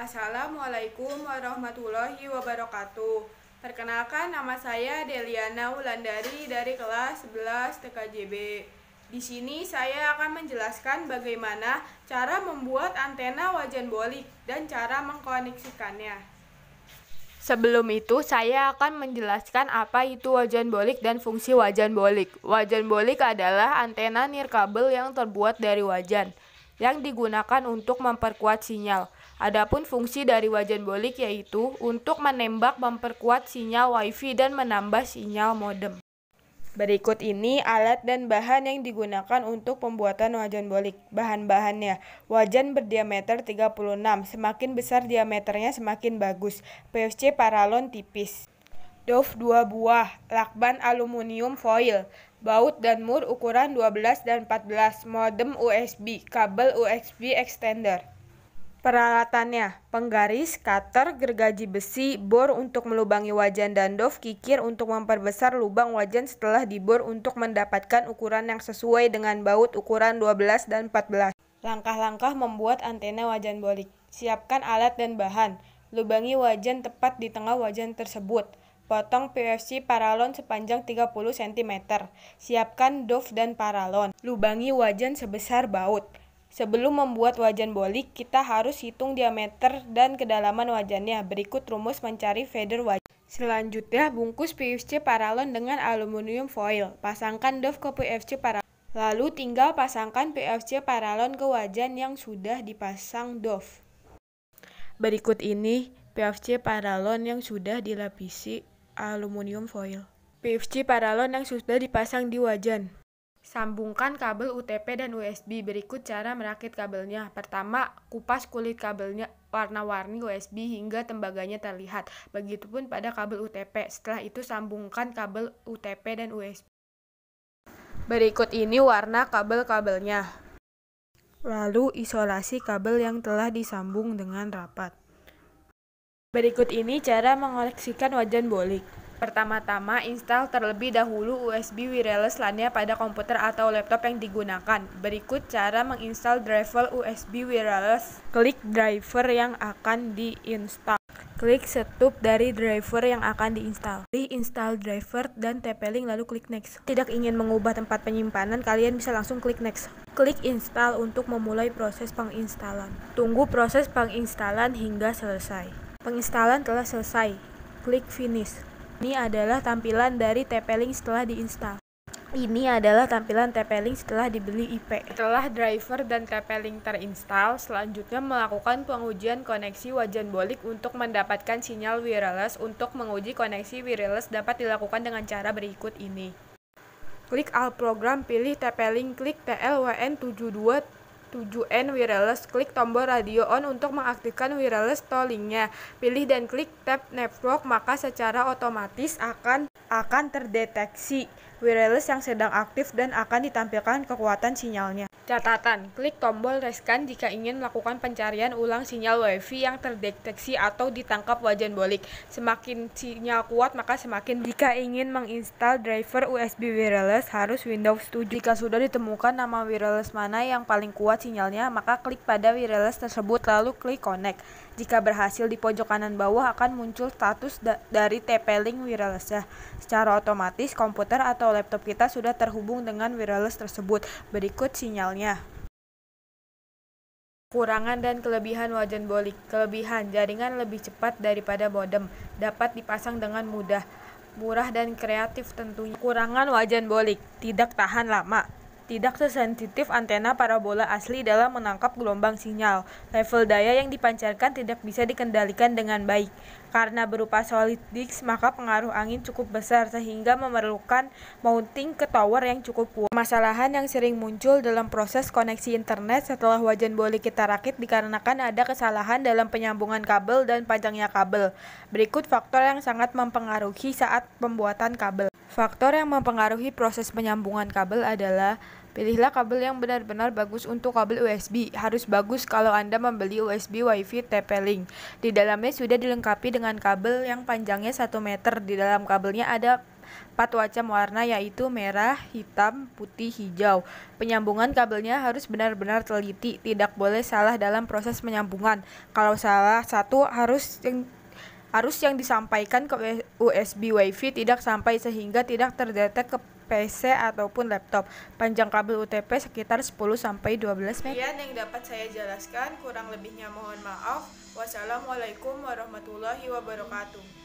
Assalamualaikum warahmatullahi wabarakatuh. Perkenalkan nama saya Deliana Wulandari dari kelas 11 TKJB. Di sini saya akan menjelaskan bagaimana cara membuat antena wajan bolik dan cara mengkoneksikannya. Sebelum itu, saya akan menjelaskan apa itu wajan bolik dan fungsi wajan bolik. Wajan bolik adalah antena nirkabel yang terbuat dari wajan yang digunakan untuk memperkuat sinyal. Adapun fungsi dari wajan bolik yaitu untuk menembak memperkuat sinyal WiFi dan menambah sinyal modem. Berikut ini alat dan bahan yang digunakan untuk pembuatan wajan bolik. Bahan-bahannya, wajan berdiameter 36, semakin besar diameternya semakin bagus. PVC paralon tipis. Dove 2 buah, lakban aluminium foil, baut dan mur ukuran 12 dan 14, modem USB, kabel USB extender. Peralatannya, penggaris, cutter, gergaji besi, bor untuk melubangi wajan dan dof, kikir untuk memperbesar lubang wajan setelah dibor untuk mendapatkan ukuran yang sesuai dengan baut ukuran 12 dan 14. Langkah-langkah membuat antena wajan bolik. Siapkan alat dan bahan. Lubangi wajan tepat di tengah wajan tersebut. Potong PVC paralon sepanjang 30 cm. Siapkan doff dan paralon. Lubangi wajan sebesar baut. Sebelum membuat wajan bolik, kita harus hitung diameter dan kedalaman wajannya. Berikut rumus mencari feather wajan. Selanjutnya, bungkus PVC paralon dengan aluminium foil. Pasangkan doff ke PVC paralon. Lalu tinggal pasangkan PVC paralon ke wajan yang sudah dipasang doff. Berikut ini PVC paralon yang sudah dilapisi aluminium foil. PFC paralon yang sudah dipasang di wajan. Sambungkan kabel UTP dan USB. Berikut cara merakit kabelnya. Pertama, kupas kulit kabelnya warna-warni USB hingga tembaganya terlihat. Begitupun pada kabel UTP. Setelah itu sambungkan kabel UTP dan USB. Berikut ini warna kabel-kabelnya. Lalu isolasi kabel yang telah disambung dengan rapat. Berikut ini cara mengoleksikan wajan bolik. Pertama-tama, install terlebih dahulu USB wireless LAN-nya pada komputer atau laptop yang digunakan. Berikut cara menginstal driver USB wireless. Klik driver yang akan diinstal. Klik setup dari driver yang akan diinstal. Klik install driver dan TP-Link lalu klik next. Tidak ingin mengubah tempat penyimpanan, kalian bisa langsung klik next. Klik install untuk memulai proses penginstalan. Tunggu proses penginstalan hingga selesai. Penginstalan telah selesai. Klik Finish. Ini adalah tampilan dari TP-Link setelah diinstal. Ini adalah tampilan TP-Link setelah dibeli IP. Setelah driver dan TP-Link terinstal, selanjutnya melakukan pengujian koneksi wajan bolik untuk mendapatkan sinyal wireless. Untuk menguji koneksi wireless dapat dilakukan dengan cara berikut ini. Klik All Program, pilih TP-Link, klik TLWN72 7N wireless, klik tombol radio on untuk mengaktifkan wireless tollingnya. Pilih dan klik tab network, maka secara otomatis akan akan terdeteksi wireless yang sedang aktif dan akan ditampilkan kekuatan sinyalnya. Catatan, klik tombol rescan jika ingin melakukan pencarian ulang sinyal WiFi yang terdeteksi atau ditangkap wajan bolik. Semakin sinyal kuat, maka semakin jika ingin menginstal driver USB wireless harus Windows 7. Jika sudah ditemukan nama wireless mana yang paling kuat sinyalnya, maka klik pada wireless tersebut lalu klik connect. Jika berhasil di pojok kanan bawah akan muncul status da dari TP-Link wireless ya. Secara otomatis komputer atau laptop kita sudah terhubung dengan wireless tersebut. Berikut sinyalnya. Kurangan dan kelebihan wajan bolik. Kelebihan, jaringan lebih cepat daripada modem, dapat dipasang dengan mudah, murah dan kreatif tentunya. Kurangan wajan bolik, tidak tahan lama, tidak sesensitif antena parabola asli dalam menangkap gelombang sinyal. Level daya yang dipancarkan tidak bisa dikendalikan dengan baik. Karena berupa solid disk, maka pengaruh angin cukup besar sehingga memerlukan mounting ke tower yang cukup kuat. Masalahan yang sering muncul dalam proses koneksi internet setelah wajan boli kita rakit dikarenakan ada kesalahan dalam penyambungan kabel dan panjangnya kabel. Berikut faktor yang sangat mempengaruhi saat pembuatan kabel. Faktor yang mempengaruhi proses penyambungan kabel adalah Pilihlah kabel yang benar-benar bagus untuk kabel USB. Harus bagus kalau Anda membeli USB WiFi TP-Link. Di dalamnya sudah dilengkapi dengan kabel yang panjangnya 1 meter. Di dalam kabelnya ada empat macam warna yaitu merah, hitam, putih, hijau. Penyambungan kabelnya harus benar-benar teliti, tidak boleh salah dalam proses penyambungan. Kalau salah satu harus yang harus yang disampaikan ke USB WiFi tidak sampai sehingga tidak terdetek PC ataupun laptop. Panjang kabel UTP sekitar 10 sampai 12 meter. Sekian yang dapat saya jelaskan, kurang lebihnya mohon maaf. Wassalamualaikum warahmatullahi wabarakatuh.